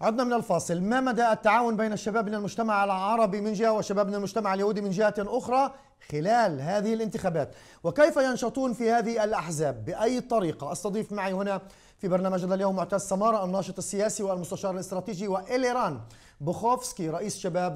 عدنا من الفاصل ما مدى التعاون بين الشباب من المجتمع العربي من جهة وشباب من المجتمع اليهودي من جهة أخرى خلال هذه الانتخابات وكيف ينشطون في هذه الأحزاب بأي طريقة استضيف معي هنا في برنامجنا اليوم معتز سمارة الناشط السياسي والمستشار الاستراتيجي وإليران בוכובסקי, ראיס שבאב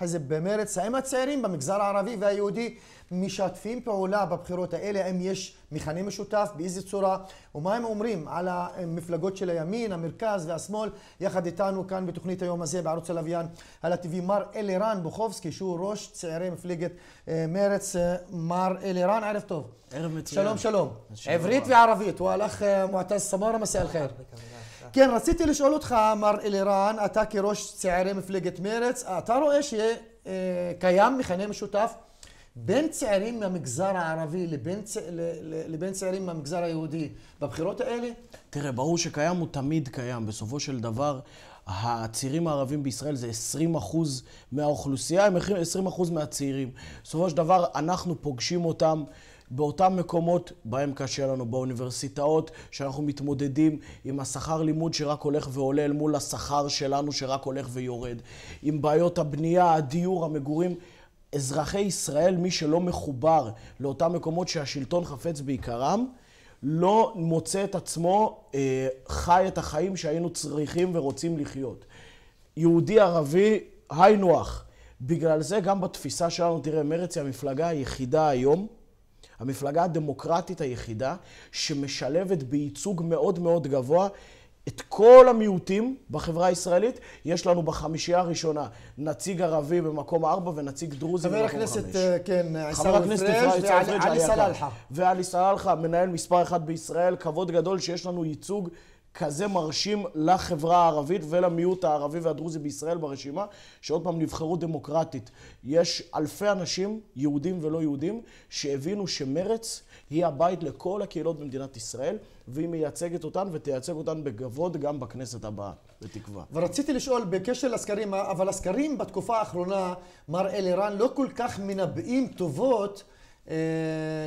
חזב במרץ, האם הצעירים במגזר הערבי והיהודי משתפים פעולה בבחירות האלה? האם יש מכנה משותף? באיזה צורה? ומה הם אומרים על המפלגות של הימין, המרכז והשמאל, יחד איתנו כאן בתוכנית היום הזה בערוץ הלוויין הלטבעי, מר אלירן בוכובסקי, שהוא ראש צעירי מפלגת אה, מרץ. אה, מר אלירן, ערב טוב. ערב מצוין. שלום, שלום. עברית וערבית, הוא הלך אה, מועטז סמורה, מסע אל כן, רציתי לשאול אותך, מר אלירן, אתה כראש צעירי מפלגת מרץ, אתה רואה שקיים מכנה משותף בין צעירים מהמגזר הערבי לבין, צ... לבין צעירים מהמגזר היהודי בבחירות האלה? תראה, ברור שקיים הוא תמיד קיים. בסופו של דבר, הצעירים הערבים בישראל זה 20% מהאוכלוסייה, הם 20% מהצעירים. בסופו של דבר, אנחנו פוגשים אותם באותם מקומות בהם קשה לנו, באוניברסיטאות, שאנחנו מתמודדים עם השכר לימוד שרק הולך ועולה אל מול השכר שלנו שרק הולך ויורד, עם בעיות הבנייה, הדיור, המגורים. אזרחי ישראל, מי שלא מחובר לאותם מקומות שהשלטון חפץ בעיקרם, לא מוצא את עצמו אה, חי את החיים שהיינו צריכים ורוצים לחיות. יהודי ערבי, היינו הך. בגלל זה גם בתפיסה שלנו, תראה, מרצ היא המפלגה היחידה היום המפלגה הדמוקרטית היחידה שמשלבת בייצוג מאוד מאוד גבוה את כל המיעוטים בחברה הישראלית, יש לנו בחמישייה הראשונה נציג ערבי במקום ארבע ונציג דרוזי במקום חמש. אה, כן, אה, חבר הכנסת, כן, עיסאווי פריג' ועלי אה, סלאלחה. ועלי סלאלחה, מנהל מספר אחת בישראל, כבוד גדול שיש לנו ייצוג כזה מרשים לחברה הערבית ולמיעוט הערבי והדרוזי בישראל ברשימה, שעוד פעם נבחרו דמוקרטית. יש אלפי אנשים, יהודים ולא יהודים, שהבינו שמרץ היא הבית לכל הקהילות במדינת ישראל, והיא מייצגת אותן ותייצג אותן בכבוד גם בכנסת הבאה, בתקווה. ורציתי לשאול בקשר לסקרים, אבל הסקרים בתקופה האחרונה, מר אלירן, לא כל כך מנבאים טובות. אה,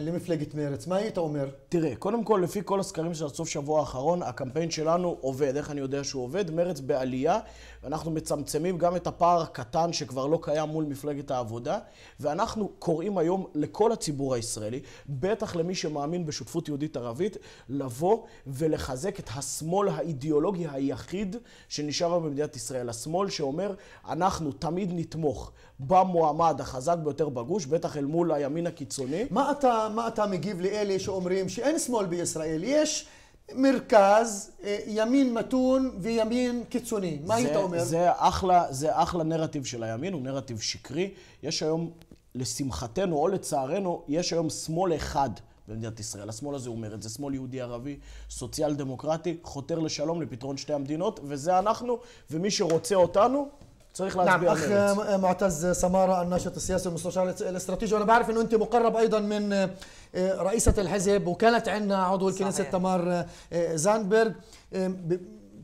למפלגת מרץ? מה היית אומר? תראה, קודם כל, לפי כל הסקרים של הסוף שבוע האחרון, הקמפיין שלנו עובד. איך אני יודע שהוא עובד? מרץ בעלייה, ואנחנו מצמצמים גם את הפער הקטן שכבר לא קיים מול מפלגת העבודה, ואנחנו קוראים היום לכל הציבור הישראלי, בטח למי שמאמין בשותפות יהודית-ערבית, לבוא ולחזק את השמאל האידיאולוגי היחיד שנשאר במדינת ישראל. השמאל שאומר, אנחנו תמיד נתמוך במועמד החזק ביותר בגוש, בטח אל מול הימין הקיצוני. הציוני. מה אתה, מה אתה מגיב לאלה שאומרים שאין שמאל בישראל? יש מרכז, אה, ימין מתון וימין קיצוני. מה זה, היית אומר? זה אחלה, זה אחלה נרטיב של הימין, הוא נרטיב שקרי. יש היום, לשמחתנו או לצערנו, יש היום שמאל אחד. במדינת ישראל. השמאל הזה אומר את זה, שמאל יהודי-ערבי, סוציאל-דמוקרטי, חותר לשלום, לפתרון שתי המדינות, וזה אנחנו, ומי שרוצה אותנו, صحيح نعم اخ معتز سماره الناشط السياسي والمستشار الاستراتيجي وانا بعرف انه انت مقرب ايضا من آه، رئيسه الحزب وكانت عندنا عضو الكنيسه تمار آه، زانبرغ آه،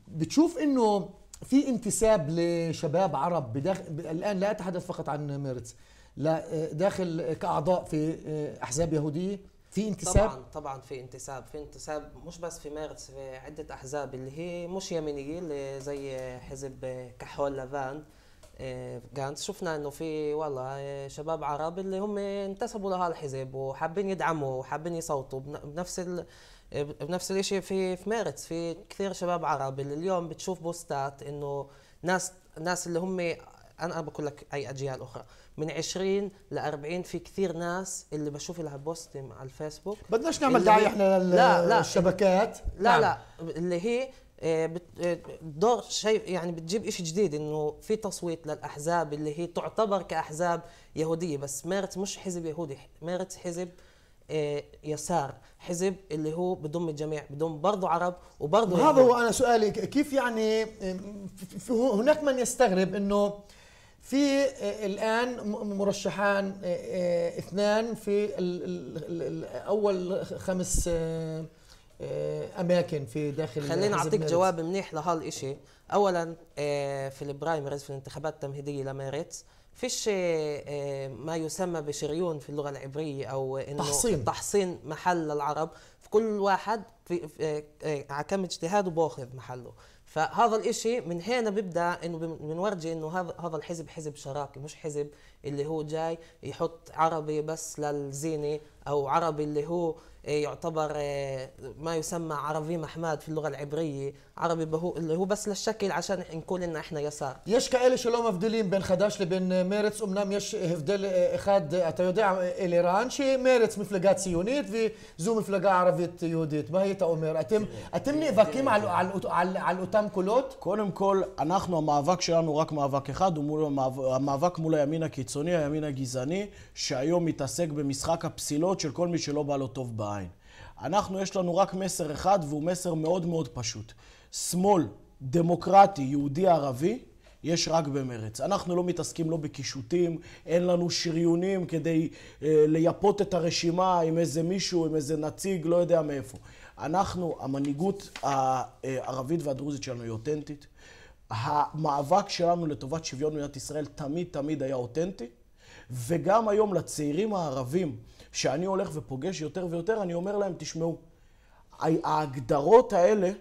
بتشوف انه في انتساب لشباب عرب بداخل الان لا اتحدث فقط عن ميرتس لا داخل كاعضاء في احزاب يهوديه في انتساب طبعا طبعا في انتساب في انتساب مش بس في ميرتس في عده احزاب اللي هي مش يمينيه اللي زي حزب كحول لافاند جرانت إيه، شفنا انه في والله شباب عرب اللي هم انتسبوا لهذا الحزب وحابين يدعموا وحابين يصوتوا بنفس ال... بنفس الشيء في في ميرتس في كثير شباب عرب اللي اليوم بتشوف بوستات انه ناس ناس اللي هم انا بقول لك اي اجيال اخرى من 20 ل 40 في كثير ناس اللي بشوف لها بوست على الفيسبوك بدناش نعمل دعايه احنا للشبكات لا لا, لا نعم. لا اللي هي ده آه، آه، شيء يعني بتجيب شيء جديد انه في تصويت للاحزاب اللي هي تعتبر كاحزاب يهوديه بس ميرت مش حزب يهودي ميرت حزب آه، يسار حزب اللي هو بضم الجميع بضم برضه عرب وبرضه هذا هو يعني. انا سؤالي كيف يعني هناك من يستغرب انه في الان مرشحان اثنان في اول خمس آه، اماكن في داخل خليني اعطيك جواب منيح لهالشيء اولا آه، في البرايمرز في الانتخابات التمهيديه لميريتس فيش آه، ما يسمى بشريون في اللغه العبريه او انه تحصين تحصين محل للعرب كل واحد في على كم اجتهاد وباخذ محله فهذا الاشي من هنا ببدا انه بنورجي انه هذا هذا الحزب حزب شراكه مش حزب اللي هو جاي يحط عربي بس للزينه او عربي اللي هو يعتبر ما يسمى عربي محمد في اللغه العبريه عربي بهو اللي هو بس للشكل عشان نقول ان احنا يسار יש כאלה שלא מבדילים בין חד"ש לבין אה, מרץ אמנם יש אה, הבדל אה, אחד אתה יודע אלירן שמרץ מפלגה ציונית וזו מפלגה ערבית יהודית מה היית אומר אתם אתם נאבקים על, על, על, על אותם קולות קודם כל אנחנו המאבק שלנו רק מאבק אחד הוא מול המאבק מול הימין הקיצוני הימין הגזעני שהיום מתעסק במשחק הפסילות של כל מי שלא בא לו טוב בעין העין. אנחנו, יש לנו רק מסר אחד, והוא מסר מאוד מאוד פשוט. שמאל דמוקרטי, יהודי-ערבי, יש רק במרץ. אנחנו לא מתעסקים לא בקישוטים, אין לנו שריונים כדי אה, לייפות את הרשימה עם איזה מישהו, עם איזה נציג, לא יודע מאיפה. אנחנו, המנהיגות אה, הערבית והדרוזית שלנו היא אותנטית. המאבק שלנו לטובת שוויון במדינת ישראל תמיד תמיד היה אותנטי, וגם היום לצעירים הערבים שאני הולך ופוגש יותר ויותר, אני אומר להם, תשמעו, ההגדרות האלה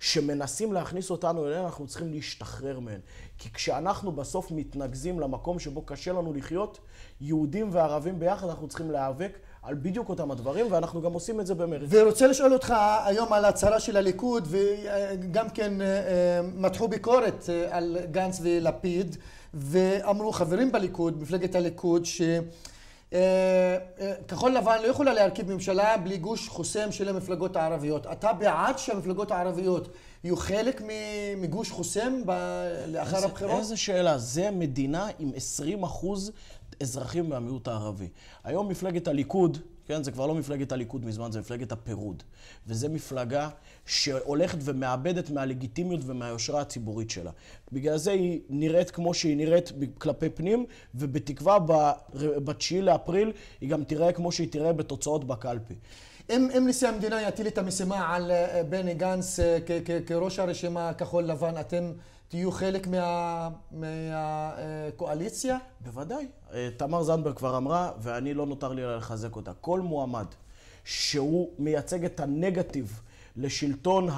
שמנסים להכניס אותנו אליהן, אנחנו צריכים להשתחרר מהן. כי כשאנחנו בסוף מתנקזים למקום שבו קשה לנו לחיות, יהודים וערבים ביחד, אנחנו צריכים להיאבק על בדיוק אותם הדברים, ואנחנו גם עושים את זה במרץ. ורוצה לשאול אותך היום על ההצהרה של הליכוד, וגם כן אה, אה, מתחו ביקורת אה, על גנץ ולפיד, ואמרו חברים בליכוד, מפלגת הליכוד, ש... אה, אה, כחול לבן לא יכולה להרכיב ממשלה בלי גוש חוסם של המפלגות הערביות. אתה בעד שהמפלגות הערביות יהיו חלק מגוש חוסם לאחר איזה, הבחירות? איזה שאלה. זה מדינה עם 20 אחוז אזרחים מהמיעוט הערבי. היום מפלגת הליכוד... כן, זה כבר לא מפלגת הליכוד מזמן, זה מפלגת הפירוד. וזו מפלגה שהולכת ומאבדת מהלגיטימיות ומהיושרה הציבורית שלה. בגלל זה היא נראית כמו שהיא נראית כלפי פנים, ובתקווה ב-9 לאפריל היא גם תראה כמו שהיא תראה בתוצאות בקלפי. אם, אם נשיא המדינה יטיל את המשימה על אה, אה, בני גנץ אה, כראש הרשימה כחול לבן, אתם תהיו חלק מהקואליציה? מה, מה, אה, בוודאי. אה, תמר זנדברג כבר אמרה, ואני לא נותר לי אלא לחזק אותה. כל מועמד שהוא מייצג את הנגטיב לשלטון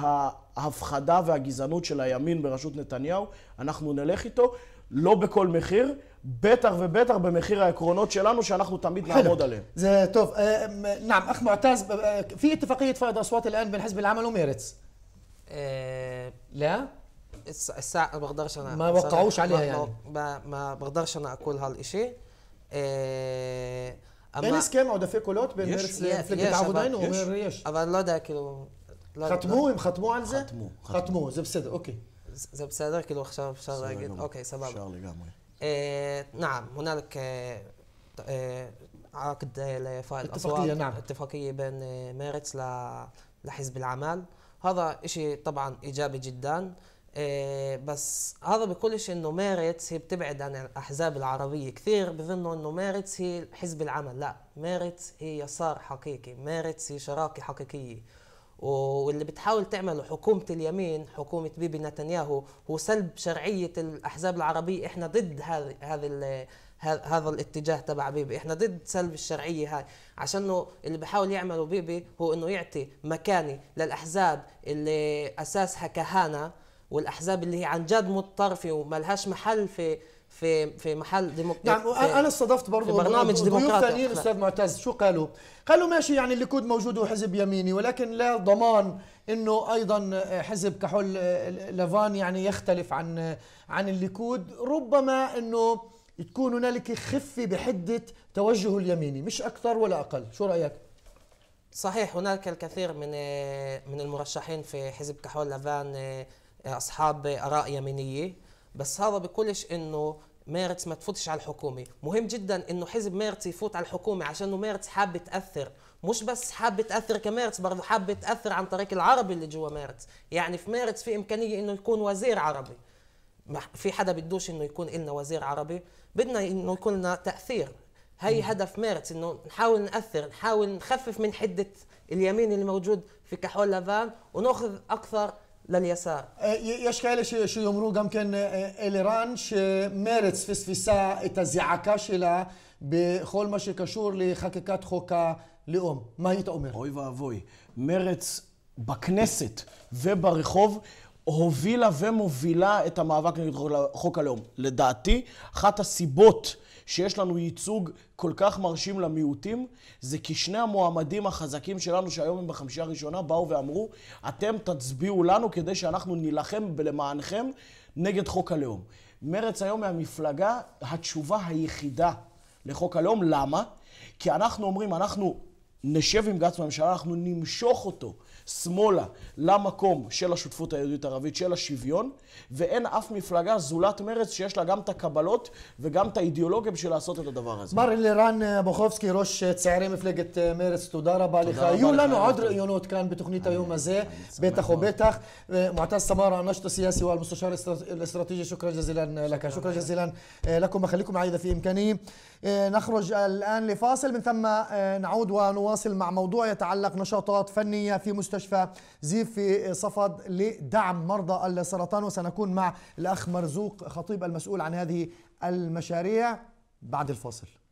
ההפחדה והגזענות של הימין בראשות נתניהו, אנחנו נלך איתו, לא בכל מחיר, בטח ובטח במחיר העקרונות שלנו שאנחנו תמיד נעמוד עליהם. זה טוב. אה, נעם, אח מועתז, في اتفاقية فائض أصوات الآن بين حزب العمل وميرتس. لا؟ الساعة ما بقدرش انا ما وقعوش عليها يعني ما, ما بقدرش انا اقول هالشيء إيه اما انس كان ده في كولوت بين ميرتس فليك تعودين عينه وبين ريش aber leider כאילו חתמו, ختموه חתמו על זה? חתמו. חתמו, זה בסדר, אוקיי. זה בסדר, כאילו עכשיו אפשר להגיד, אוקיי, סבבה. אפשר ايه نعم هنالك إيه، إيه، عقد لفائل اتفاقية نعم اتفاقية بين إيه، ميرتس لحزب العمل هذا شيء طبعا إيجابي جدا آه، بس هذا بيقولش انه ميرتس هي بتبعد عن الاحزاب العربيه كثير بظنوا انه ميرتس هي حزب العمل لا ميرتس هي يسار حقيقي ميرتس هي شراكه حقيقيه واللي بتحاول تعمله حكومة اليمين حكومة بيبي نتنياهو هو سلب شرعية الأحزاب العربية إحنا ضد هذا هذا هذا الاتجاه تبع بيبي احنا ضد سلب الشرعيه هاي عشان اللي بحاول يعمله بيبي هو انه يعطي مكانه للاحزاب اللي اساسها كهانه والاحزاب اللي هي عن جد متطرفه لهاش محل في في في محل ديمقراطي نعم يعني انا استضفت برضه برنامج ديمقراطي ثانيين استاذ معتز شو قالوا؟ قالوا ماشي يعني الليكود موجود وحزب يميني ولكن لا ضمان انه ايضا حزب كحول لافان يعني يختلف عن عن الليكود ربما انه تكون هنالك خفه بحده توجهه اليميني مش اكثر ولا اقل شو رايك؟ صحيح هناك الكثير من من المرشحين في حزب كحول لافان اصحاب اراء يمينيه بس هذا بكلش انه ميرتس ما تفوتش على الحكومه مهم جدا انه حزب ميرتس يفوت على الحكومه عشان ميرتس حابه تاثر مش بس حابه تاثر كميرتس برضه حابه تاثر عن طريق العربي اللي جوا ميرتس يعني في ميرتس في امكانيه انه يكون وزير عربي في حدا بدوش انه يكون لنا وزير عربي بدنا انه يكون لنا تاثير هي هدف ميرتس انه نحاول ناثر نحاول نخفف من حده اليمين اللي موجود في كحول لافان وناخذ اكثر לליסר. אה, יש כאלה ש, שיאמרו גם כן אה, אה, אלירן, שמרץ פספסה את הזעקה שלה בכל מה שקשור לחקיקת חוק הלאום. מה היית אומר? אוי ואבוי. מרץ בכנסת וברחוב הובילה ומובילה את המאבק נגד חוק הלאום. לדעתי, אחת הסיבות שיש לנו ייצוג כל כך מרשים למיעוטים, זה כי שני המועמדים החזקים שלנו, שהיום הם בחמישייה הראשונה, באו ואמרו, אתם תצביעו לנו כדי שאנחנו נילחם למענכם נגד חוק הלאום. מרצ היום היא המפלגה, התשובה היחידה לחוק הלאום. למה? כי אנחנו אומרים, אנחנו נשב עם גץ בממשלה, אנחנו נמשוך אותו. שמאלה למקום של השותפות היהודית-ערבית, של השוויון, ואין אף מפלגה זולת מרץ שיש לה גם את הקבלות וגם את האידיאולוגיה בשביל לעשות את הדבר הזה. מר אלירן אה, בוכובסקי, ראש אה, צעירי מפלגת אה, מרץ, תודה רבה תודה לך. רבה יהיו לנו עוד ראיונות כאן בתוכנית היום הזה, בטח ובטח. معتز سمارة الناشط السياسي والمستشار الاستراتيجي شكرا جزيلا لك شكرا جزيلا لكم خليكم معي إذا في إمكاني آه، نخرج الآن لفاصل من ثم آه، نعود ونواصل مع موضوع يتعلق نشاطات فنية في مستشفى زيف في صفد لدعم مرضى السرطان وسنكون مع الأخ مرزوق خطيب المسؤول عن هذه المشاريع بعد الفاصل